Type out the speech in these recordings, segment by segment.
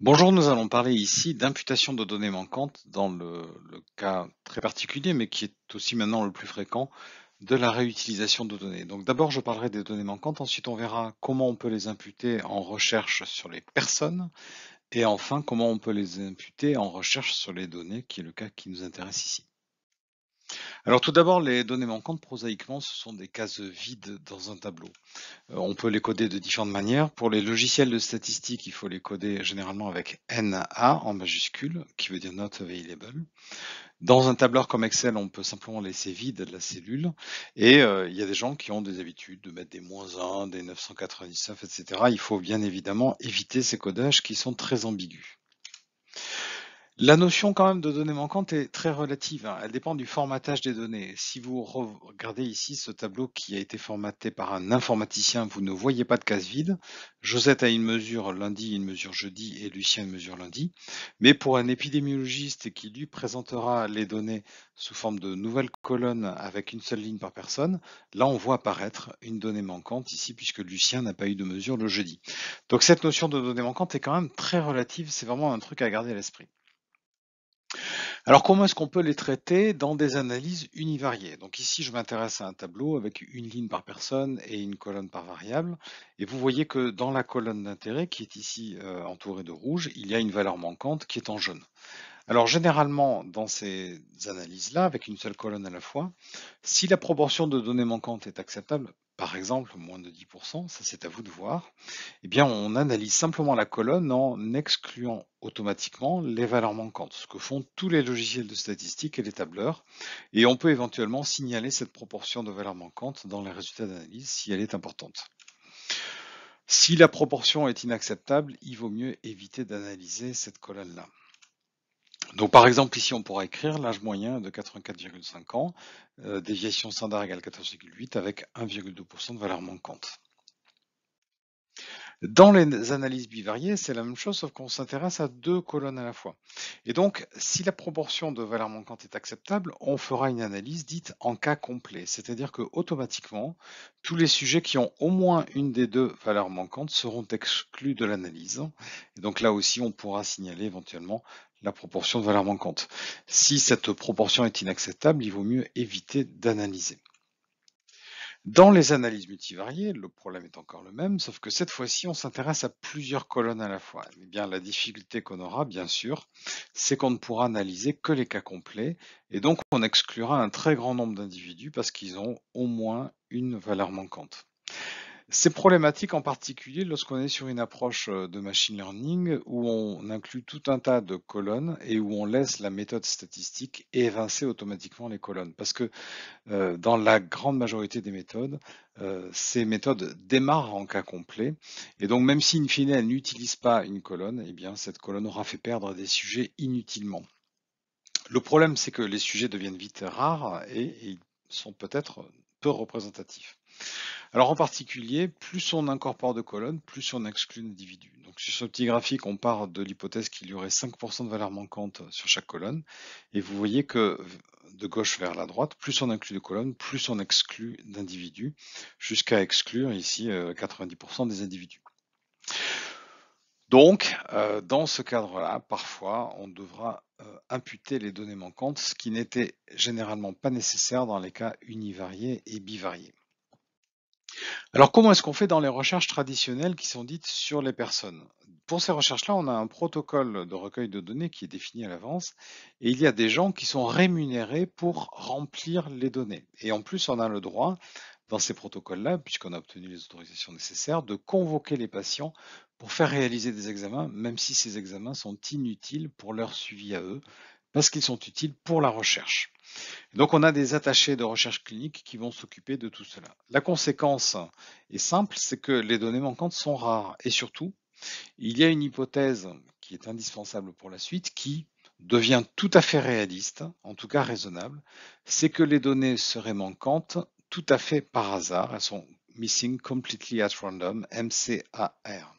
Bonjour, nous allons parler ici d'imputation de données manquantes dans le, cas très particulier, mais qui est aussi maintenant le plus fréquent, de la réutilisation de données. Donc d'abord, je parlerai des données manquantes, ensuite on verra comment on peut les imputer en recherche sur les personnes, et enfin comment on peut les imputer en recherche sur les données, qui est le cas qui nous intéresse ici. Alors tout d'abord, les données manquantes, prosaïquement, ce sont des cases vides dans un tableau. Euh, on peut les coder de différentes manières. Pour les logiciels de statistiques, il faut les coder généralement avec NA en majuscule, qui veut dire Not Available. Dans un tableur comme Excel, on peut simplement laisser vide la cellule. Et euh, il y a des gens qui ont des habitudes de mettre des moins 1, des 999, etc. Il faut bien évidemment éviter ces codages qui sont très ambigus. La notion quand même de données manquantes est très relative. Hein. Elle dépend du formatage des données. Si vous regardez ici ce tableau qui a été formaté par un informaticien, vous ne voyez pas de case vide. Josette a une mesure lundi, une mesure jeudi et Lucien une mesure lundi. Mais pour un épidémiologiste qui lui présentera les données sous forme de nouvelles colonnes avec une seule ligne par personne, là on voit apparaître une donnée manquante ici puisque Lucien n'a pas eu de mesure le jeudi. Donc cette notion de données manquantes est quand même très relative. C'est vraiment un truc à garder à l'esprit. Alors comment est-ce qu'on peut les traiter dans des analyses univariées Donc ici, je m'intéresse à un tableau avec une ligne par personne et une colonne par variable. Et vous voyez que dans la colonne d'intérêt, qui est ici euh, entourée de rouge, il y a une valeur manquante qui est en jaune. Alors généralement, dans ces analyses-là, avec une seule colonne à la fois, si la proportion de données manquantes est acceptable, par exemple moins de 10%, ça c'est à vous de voir, eh bien on analyse simplement la colonne en excluant automatiquement les valeurs manquantes, ce que font tous les logiciels de statistiques et les tableurs, et on peut éventuellement signaler cette proportion de valeurs manquantes dans les résultats d'analyse si elle est importante. Si la proportion est inacceptable, il vaut mieux éviter d'analyser cette colonne-là. Donc par exemple, ici, on pourra écrire l'âge moyen de 84,5 ans, euh, déviation standard égale 14,8 avec 1,2% de valeur manquante. Dans les analyses bivariées, c'est la même chose, sauf qu'on s'intéresse à deux colonnes à la fois. Et donc, si la proportion de valeurs manquantes est acceptable, on fera une analyse dite en cas complet, c'est-à-dire que automatiquement, tous les sujets qui ont au moins une des deux valeurs manquantes seront exclus de l'analyse. Et donc là aussi, on pourra signaler éventuellement la proportion de valeurs manquantes. Si cette proportion est inacceptable, il vaut mieux éviter d'analyser. Dans les analyses multivariées, le problème est encore le même, sauf que cette fois-ci, on s'intéresse à plusieurs colonnes à la fois. Eh bien, la difficulté qu'on aura, bien sûr, c'est qu'on ne pourra analyser que les cas complets, et donc on exclura un très grand nombre d'individus parce qu'ils ont au moins une valeur manquante. C'est problématique en particulier lorsqu'on est sur une approche euh, de machine learning où on inclut tout un tas de colonnes et où on laisse la méthode statistique évincer automatiquement les colonnes. Parce que euh, dans la grande majorité des méthodes, euh, ces méthodes démarrent en cas complet. Et donc même si in fine n'utilise pas une colonne, eh bien cette colonne aura fait perdre des sujets inutilement. Le problème, c'est que les sujets deviennent vite rares et, ils sont peut-être peu représentatifs. Alors en particulier, plus on incorpore de colonnes, plus on exclut d'individus. Donc sur ce petit graphique, on part de l'hypothèse qu'il y aurait 5% de valeur manquante sur chaque colonne. Et vous voyez que de gauche vers la droite, plus on inclut de colonnes, plus on exclut d'individus, jusqu'à exclure ici 90% euh, des individus. Donc, euh, dans ce cadre-là, parfois, on devra euh, imputer les données manquantes, ce qui n'était généralement pas nécessaire dans les cas univariés et bivariés. Alors, comment est-ce qu'on fait dans les recherches traditionnelles qui sont dites sur les personnes? Pour ces recherches-là, on a un protocole de recueil de données qui est défini à l'avance et il y a des gens qui sont rémunérés pour remplir les données. Et en plus, on a le droit, dans ces protocoles-là, puisqu'on a obtenu les autorisations nécessaires, de convoquer les patients pour faire réaliser des examens, même si ces examens sont inutiles pour leur suivi à eux parce qu'ils sont utiles pour la recherche. Donc on a des attachés de recherche clinique qui vont s'occuper de tout cela. La conséquence est simple, c'est que les données manquantes sont rares et surtout, il y a une hypothèse qui est indispensable pour la suite qui devient tout à fait réaliste, en tout cas raisonnable, c'est que les données seraient manquantes tout à fait par hasard, elles sont missing completely at random, MCAR.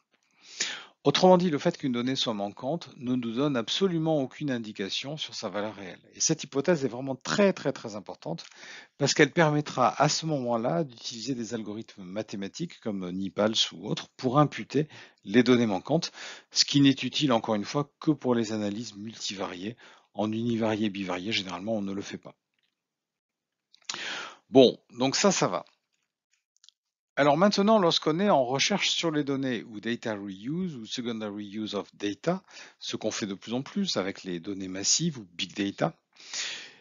Autrement dit, le fait qu'une donnée soit manquante ne nous donne absolument aucune indication sur sa valeur réelle. Et cette hypothèse est vraiment très très très importante parce qu'elle permettra à ce moment-là d'utiliser des algorithmes mathématiques comme Nipals ou autres pour imputer les données manquantes, ce qui n'est utile encore une fois que pour les analyses multivariées. En univarié bivarié, généralement, on ne le fait pas. Bon, donc ça, ça va. Alors maintenant, lorsqu'on est en recherche sur les données ou data reuse ou secondary use of data, ce qu'on fait de plus en plus avec les données massives ou big data,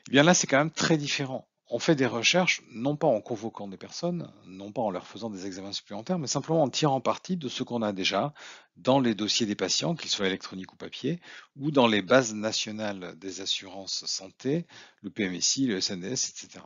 eh bien là c'est quand même très différent. On fait des recherches non pas en convoquant des personnes, non pas en leur faisant des examens supplémentaires, mais simplement en tirant parti de ce qu'on a déjà dans les dossiers des patients, qu'ils soient électroniques ou papier, ou dans les bases nationales des assurances santé, le PMSI, le SNDS, etc.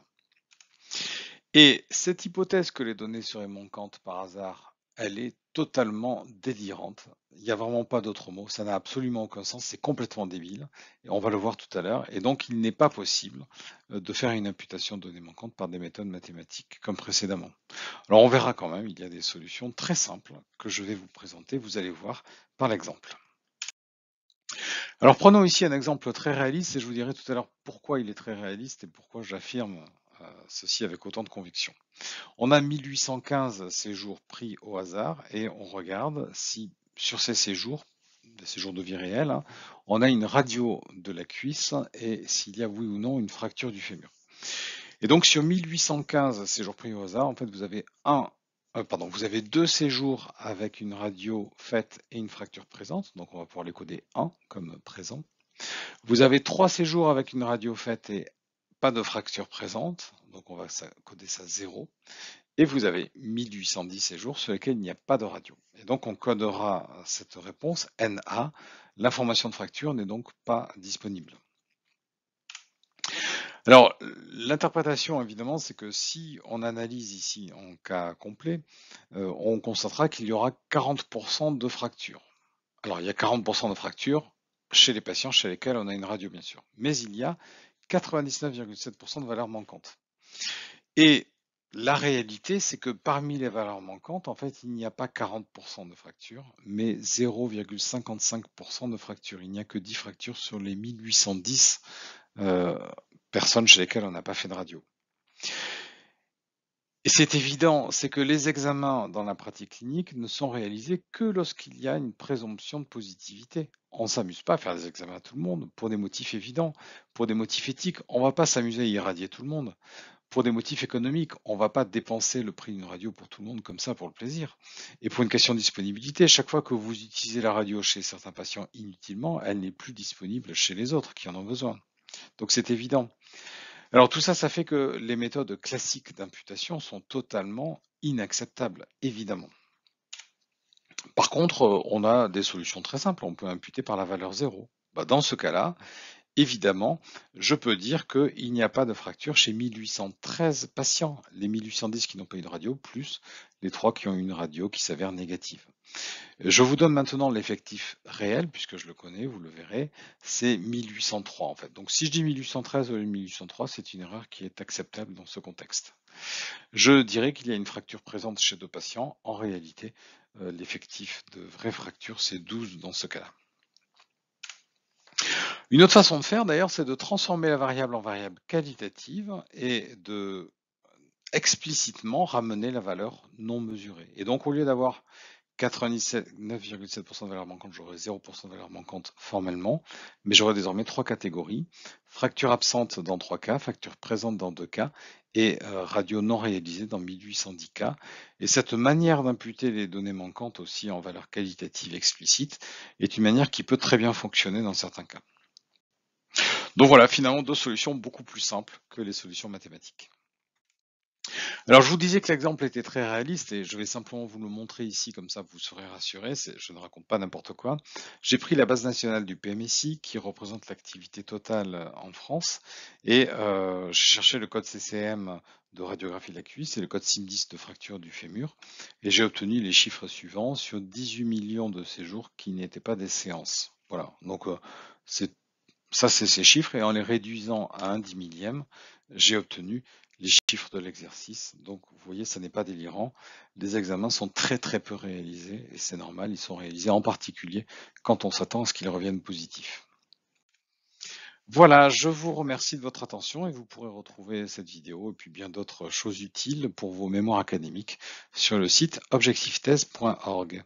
Et cette hypothèse que les données seraient manquantes par hasard, elle est totalement délirante. Il n'y a vraiment pas d'autre mot. Ça n'a absolument aucun sens. C'est complètement débile. Et on va le voir tout à l'heure. Et donc, il n'est pas possible euh, de faire une imputation de données manquantes par des méthodes mathématiques comme précédemment. Alors, on verra quand même. Il y a des solutions très simples que je vais vous présenter. Vous allez voir par l'exemple. Alors, prenons ici un exemple très réaliste et je vous dirai tout à l'heure pourquoi il est très réaliste et pourquoi j'affirme euh, ceci avec autant de conviction. On a 1815 séjours pris au hasard et on regarde si sur ces séjours, des séjours de vie réelle, hein, on a une radio de la cuisse et s'il y a oui ou non une fracture du fémur. Et donc sur 1815 séjours pris au hasard, en fait vous avez un euh, pardon, vous avez deux séjours avec une radio faite et une fracture présente, donc on va pouvoir les coder 1 comme présent. Vous avez trois séjours avec une radio faite et de fracture présente, donc on va coder ça 0, et vous avez 1810 séjours sur lesquels il n'y a pas de radio. Et donc on codera cette réponse NA, l'information de fracture n'est donc pas disponible. Alors, l'interprétation, évidemment, c'est que si on analyse ici en cas complet, euh, on constatera qu'il y aura 40% de fractures. Alors, il y a 40% de fractures chez les patients chez lesquels on a une radio, bien sûr. Mais il y a 99,7% de valeurs manquantes. Et la réalité, c'est que parmi les valeurs manquantes, en fait, il n'y a pas 40% de fractures, mais 0,55% de fractures. Il n'y a que 10 fractures sur les 1810 euh, personnes chez lesquelles on n'a pas fait de radio. Et c'est évident, c'est que les examens dans la pratique clinique ne sont réalisés que lorsqu'il y a une présomption de positivité. On ne s'amuse pas à faire des examens à tout le monde pour des motifs évidents, pour des motifs éthiques. On ne va pas s'amuser à irradier tout le monde. Pour des motifs économiques, on ne va pas dépenser le prix d'une radio pour tout le monde comme ça pour le plaisir. Et pour une question de disponibilité, chaque fois que vous utilisez la radio chez certains patients inutilement, elle n'est plus disponible chez les autres qui en ont besoin. Donc c'est évident. Alors tout ça, ça fait que les méthodes classiques d'imputation sont totalement inacceptables, évidemment. Par contre, euh, on a des solutions très simples. On peut imputer par la valeur 0. Bah, dans ce cas-là, évidemment, je peux dire qu'il n'y a pas de fracture chez 1813 patients, les 1810 qui n'ont pas eu de radio, plus les trois qui ont eu une radio qui s'avère négative. Je vous donne maintenant l'effectif réel, puisque je le connais, vous le verrez, c'est 1803 en fait. Donc si je dis 1813 ou 1803, c'est une erreur qui est acceptable dans ce contexte. Je dirais qu'il y a une fracture présente chez deux patients. En réalité, euh, l'effectif de vraie fracture, c'est 12 dans ce cas-là. Une autre façon de faire, d'ailleurs, c'est de transformer la variable en variable qualitative et de explicitement ramener la valeur non mesurée. Et donc, au lieu d'avoir 99,7% de valeur manquante, j'aurai 0% de valeur manquante formellement, mais j'aurai désormais trois catégories. Fracture absente dans trois cas, fracture présente dans deux cas et euh, radio non réalisée dans 1810 cas. Et cette manière d'imputer les données manquantes aussi en valeur qualitative explicite est une manière qui peut très bien fonctionner dans certains cas. Donc voilà, finalement, deux solutions beaucoup plus simples que les solutions mathématiques. Alors je vous disais que l'exemple était très réaliste et je vais simplement vous le montrer ici, comme ça vous serez rassurés, je ne raconte pas n'importe quoi. J'ai pris la base nationale du PMSI qui représente l'activité totale en France et euh, j'ai cherché le code CCM de radiographie de la cuisse et le code SIM10 de fracture du fémur et j'ai obtenu les chiffres suivants sur 18 millions de séjours qui n'étaient pas des séances. Voilà, donc euh, c'est ça, c'est ces chiffres, et en les réduisant à un dix millième, j'ai obtenu les chiffres de l'exercice. Donc, vous voyez, ça n'est pas délirant. Les examens sont très très peu réalisés, et c'est normal, ils sont réalisés en particulier quand on s'attend à ce qu'ils reviennent positifs. Voilà, je vous remercie de votre attention et vous pourrez retrouver cette vidéo et puis bien d'autres choses utiles pour vos mémoires académiques sur le site objectifthèse.org.